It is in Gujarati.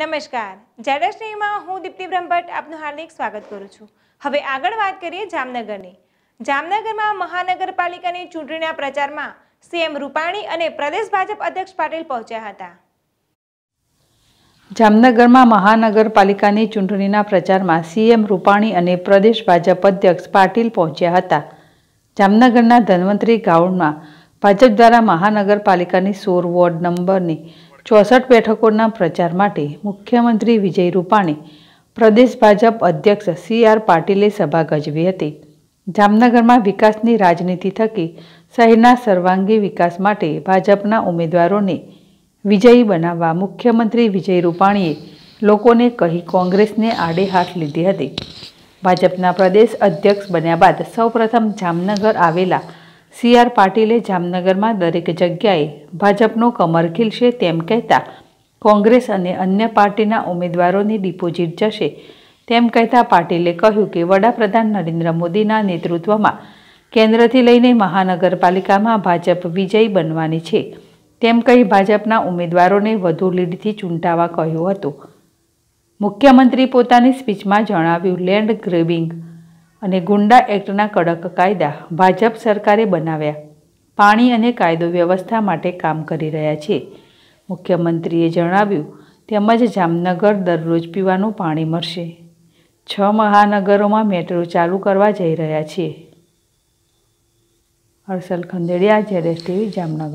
નમસ્કાર જેડેશનીમાં હું દીપ્તિ બ્રહ્મભટ્ટ આપનું હાર્દિક સ્વાગત કરું છું હવે આગળ વાત કરીએ જામનગરની જામનગરમાં મહાનગરપાલિકાની ચૂંટણીના પ્રચારમાં સીએમ રૂપાણી અને પ્રદેશ ભાજપ અધ્યક્ષ પાટીલ પહોંચ્યા હતા જામનગરમાં મહાનગરપાલિકાની ચૂંટણીના પ્રચારમાં સીએમ રૂપાણી અને પ્રદેશ ભાજપ અધ્યક્ષ પાટીલ પહોંચ્યા હતા જામનગરના ધન્વંતરી ગાઉડમાં ભાજપ દ્વારા મહાનગરપાલિકાની સોર વોર્ડ નંબરની ચોસઠ બેઠકોના પ્રચાર માટે મુખ્યમંત્રી વિજય રૂપાણી પ્રદેશ ભાજપ અધ્યક્ષ સી આર પાટીલે સભા ગજવી હતી જામનગરમાં વિકાસની રાજનીતિ થકી શહેરના સર્વાંગી વિકાસ માટે ભાજપના ઉમેદવારોને વિજયી બનાવવા મુખ્યમંત્રી વિજય રૂપાણીએ લોકોને કહી કોંગ્રેસને આડે હાથ લીધી હતી ભાજપના પ્રદેશ અધ્યક્ષ બન્યા બાદ સૌપ્રથમ જામનગર આવેલા સી આર પાટીલે જામનગરમાં દરેક જગ્યાએ ભાજપનો કમર ખીલશે તેમ કહેતા કોંગ્રેસ અને અન્ય પાર્ટીના ઉમેદવારોની ડિપોઝિટ જશે તેમ કહેતા પાટીલે કહ્યું કે વડાપ્રધાન નરેન્દ્ર મોદીના નેતૃત્વમાં કેન્દ્રથી લઈને મહાનગરપાલિકામાં ભાજપ વિજયી બનવાની છે તેમ કહી ભાજપના ઉમેદવારોને વધુ લીડથી ચૂંટાવા કહ્યું હતું મુખ્યમંત્રી પોતાની સ્પીચમાં જણાવ્યું લેન્ડ ગ્રેબિંગ અને ગુંડા એક્ટના કડક કાયદા ભાજપ સરકારે બનાવ્યા પાણી અને કાયદો વ્યવસ્થા માટે કામ કરી રહ્યા છે મુખ્યમંત્રીએ જણાવ્યું તેમજ જામનગર દરરોજ પીવાનું પાણી મળશે છ મહાનગરોમાં મેટ્રો ચાલુ કરવા જઈ રહ્યા છીએ Harshal Khandediya Z S TV Jamnagar